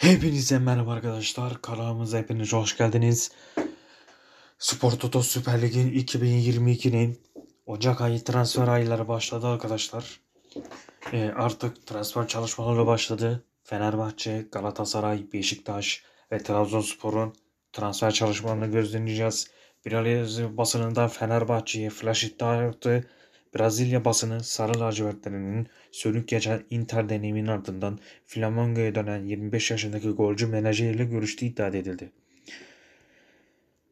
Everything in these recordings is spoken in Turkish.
Hepinize merhaba arkadaşlar. Kanalımıza hepiniz hoş geldiniz. Spor Toto Süper Lig'in 2022'nin Ocak ayı transfer ayları başladı arkadaşlar. E, artık transfer çalışmaları başladı. Fenerbahçe, Galatasaray, Beşiktaş ve Trabzonspor'un transfer çalışmalarını gözleneceğiz. Bir basınında Fenerbahçe'ye flash iddia yaptı. Brezilya basını sarı lacivertlerinin sönük geçen Inter deneyimin ardından Flamengo'ya dönen 25 yaşındaki golcü menajeriyle görüştüğü iddia edildi.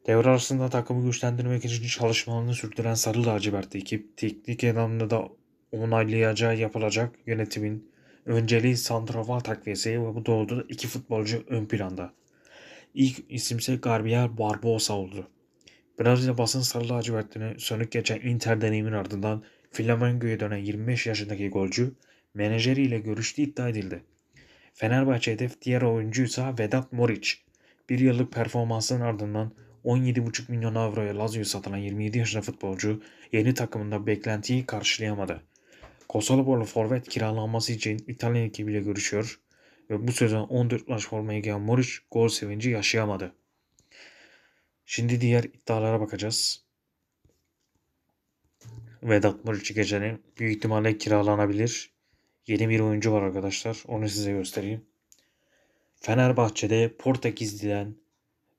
Devre arasında takımı güçlendirmek için çalışmalarını sürdüren sarı lacivertli ekip teknik anlamda da onaylayacağı yapılacak yönetimin önceliği santrafor takviyesi ve bu doğrultuda iki futbolcu ön planda. İlk isimse Gabriel Barbosa oldu. Brezilya basın sarılı lacivertini sönük geçen Inter deneyimin ardından Flamengo'ya dönen 25 yaşındaki golcü menajeriyle görüştüğü iddia edildi. Fenerbahçe hedef diğer oyuncu ise Vedat Moric. Bir yıllık performansının ardından 17,5 milyon avroya Lazio'ya satılan 27 yaşında futbolcu yeni takımında beklentiyi karşılayamadı. Kosovo'lu forvet kiralanması için İtalyan ekibiyle görüşüyor ve bu sezon 14 maç formaya giyen Moriç gol sevinci yaşayamadı. Şimdi diğer iddialara bakacağız. Vedat Muriç'i gecenin büyük ihtimalle kiralanabilir. Yeni bir oyuncu var arkadaşlar. Onu size göstereyim. Fenerbahçe'de Portekizli'den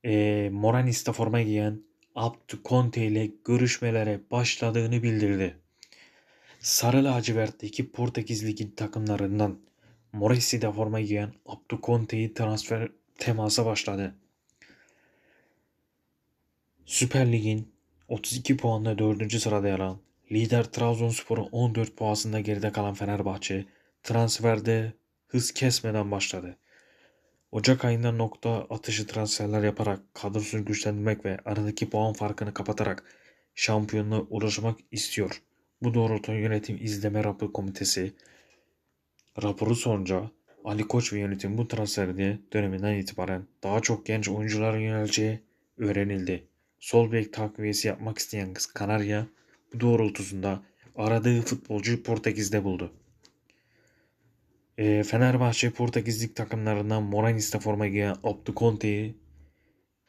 e, Moranista forma giyen Abdü Conte ile görüşmelere başladığını bildirdi. Sarı lacivertteki Portekiz Ligi takımlarından Moresi'de forma giyen Abdü Conte'yi transfer temasa başladı. Süper Lig'in 32 puanla 4. sırada yer alan lider Trabzonspor'un 14 puanında geride kalan Fenerbahçe transferde hız kesmeden başladı. Ocak ayında nokta atışı transferler yaparak kadrosunu güçlendirmek ve aradaki puan farkını kapatarak şampiyonluğa ulaşmak istiyor. Bu doğrultuda yönetim izleme raporu komitesi raporu sonucu Ali Koç ve yönetim bu transferde döneminden itibaren daha çok genç oyunculara yöneleceği öğrenildi sol bek takviyesi yapmak isteyen kız Kanarya bu doğrultusunda aradığı futbolcuyu Portekiz'de buldu. E, Fenerbahçe Portekizlik takımlarından Moranis'te forma giyen Abdu Conte'yi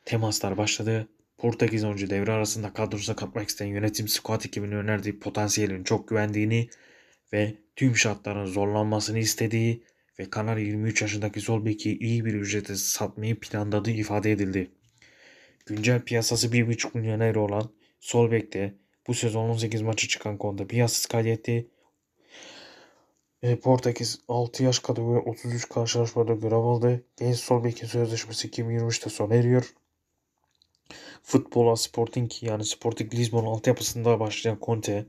temaslar başladı. Portekiz oyuncu devre arasında kadrosuna katmak isteyen yönetim squad ekibinin önerdiği potansiyelin çok güvendiğini ve tüm şartların zorlanmasını istediği ve Kanarya 23 yaşındaki sol beki iyi bir ücrete satmayı planladığı ifade edildi. Güncel piyasası 1,5 milyon euro olan sol bu sezon 18 maça çıkan konuda piyasası kaydetti. E, Portekiz 6 yaş kategori 33 karşılaşmada görev aldı. Genç sol sözleşmesi 2023'te sona eriyor. Futbola Sporting yani Sporting Lisbon altyapısında başlayan Conte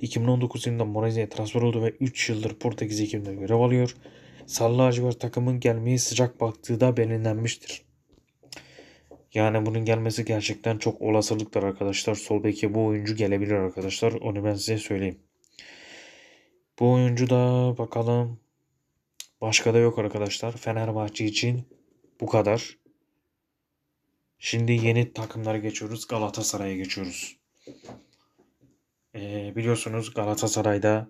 2019 yılında Morezi'ye transfer oldu ve 3 yıldır Portekiz ekibinde görev alıyor. Sarı lacivert takımın gelmeye sıcak baktığı da belirlenmiştir. Yani bunun gelmesi gerçekten çok olasılıktır arkadaşlar. Sol beke bu oyuncu gelebilir arkadaşlar. Onu ben size söyleyeyim. Bu oyuncu da bakalım. Başka da yok arkadaşlar. Fenerbahçe için bu kadar. Şimdi yeni takımlara geçiyoruz. Galatasaray'a geçiyoruz. Ee, biliyorsunuz Galatasaray'da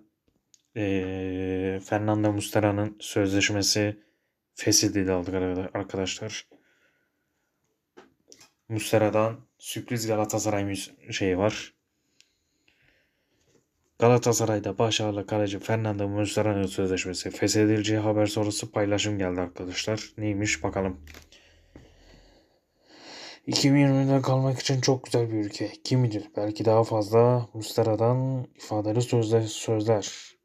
e, Fernando Mustara'nın sözleşmesi feshedildi arkadaşlar. Muslera'dan sürpriz Galatasaray şeyi var. Galatasaray'da Başarılı Kaleci Fernando Muslera'nın sözleşmesi feshedileceği haber sonrası paylaşım geldi arkadaşlar. Neymiş bakalım. 2020'den kalmak için çok güzel bir ülke. Kim bilir belki daha fazla Muslera'dan ifadeli sözler, sözler.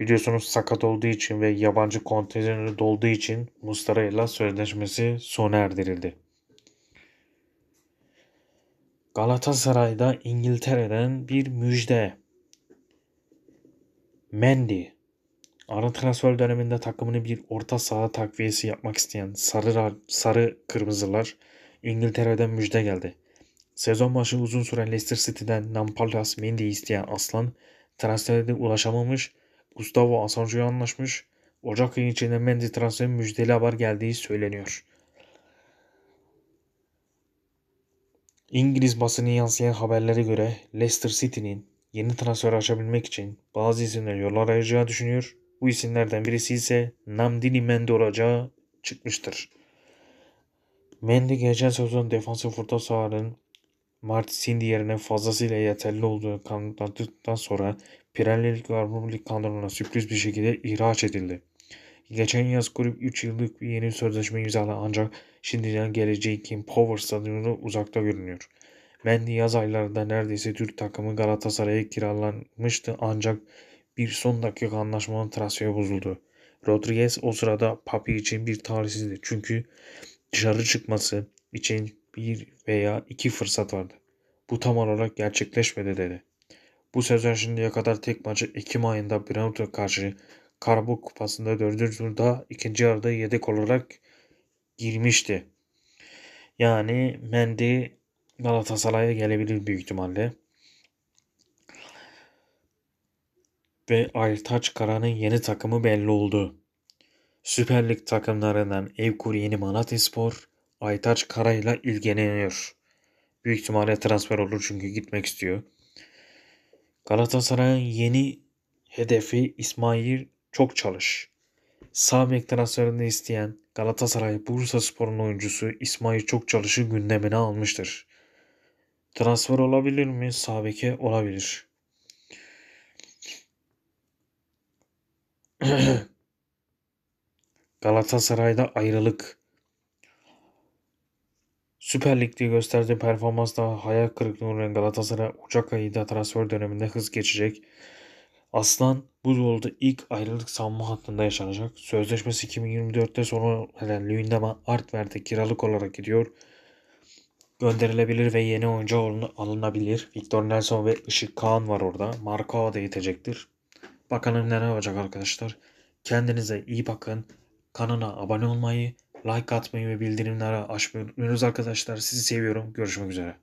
Biliyorsunuz sakat olduğu için ve yabancı kontenjanı dolduğu için Muslera ile sözleşmesi sona erdirildi. Galatasaray'da İngiltere'den bir müjde. Mendy. Ara transfer döneminde takımını bir orta saha takviyesi yapmak isteyen sarı, sarı kırmızılar İngiltere'den müjde geldi. Sezon başı uzun süren Leicester City'den Nampalas Mendy isteyen Aslan transferde ulaşamamış, Gustavo Asansio'ya anlaşmış, Ocak ayı içinde Mendy transferi müjdeli haber geldiği söyleniyor. İngiliz basını yansıyan haberlere göre Leicester City'nin yeni transfer açabilmek için bazı isimler yol ayıracağı düşünüyor. Bu isimlerden birisi ise Namdini Mende olacağı çıkmıştır. Mende geçen sezon defansif orta sahanın Martis'in yerine fazlasıyla yeterli olduğu kanıtlandıktan sonra Premier Lig ve Avrupa Lig sürpriz bir şekilde ihraç edildi. Geçen yaz kulüp 3 yıllık bir yeni sözleşme imzaladı ancak şimdiden geleceği Kim Power Stadyumu uzakta görünüyor. Mendy yaz aylarında neredeyse Türk takımı Galatasaray'a kiralanmıştı ancak bir son dakika anlaşmanın transferi bozuldu. Rodriguez o sırada Papi için bir talihsizdi çünkü dışarı çıkması için bir veya iki fırsat vardı. Bu tam olarak gerçekleşmedi dedi. Bu sezon şimdiye kadar tek maçı Ekim ayında Brentford karşı Karabuk Kupası'nda 4. turda ikinci yarıda yedek olarak girmişti. Yani Mendy Galatasaray'a gelebilir büyük ihtimalle. Ve Aytaç Kara'nın yeni takımı belli oldu. Süper Lig takımlarından Evkur Yeni Malatyaspor Aytaç Kara'yla ilgileniyor. Büyük ihtimalle transfer olur çünkü gitmek istiyor. Galatasaray'ın yeni hedefi İsmail çok çalış. Sağ bek transferini isteyen Galatasaray Bursa Spor'un oyuncusu İsmail Çok Çalış'ı gündemine almıştır. Transfer olabilir mi? Sağ beke olabilir. Galatasaray'da ayrılık. Süper Lig'de gösterdiği performansla hayal kırıklığına uğrayan Galatasaray Ocak ayında transfer döneminde hız geçecek. Aslan bu yolda ilk ayrılık sanma hattında yaşanacak. Sözleşmesi 2024'te sona eren Lündem'e Artver'de kiralık olarak gidiyor. Gönderilebilir ve yeni oyuncu alınabilir. Victor Nelson ve Işık Kaan var orada. Markova da yetecektir. Bakalım ne olacak arkadaşlar. Kendinize iyi bakın. Kanala abone olmayı, like atmayı ve bildirimleri açmayı unutmayınız arkadaşlar. Sizi seviyorum. Görüşmek üzere.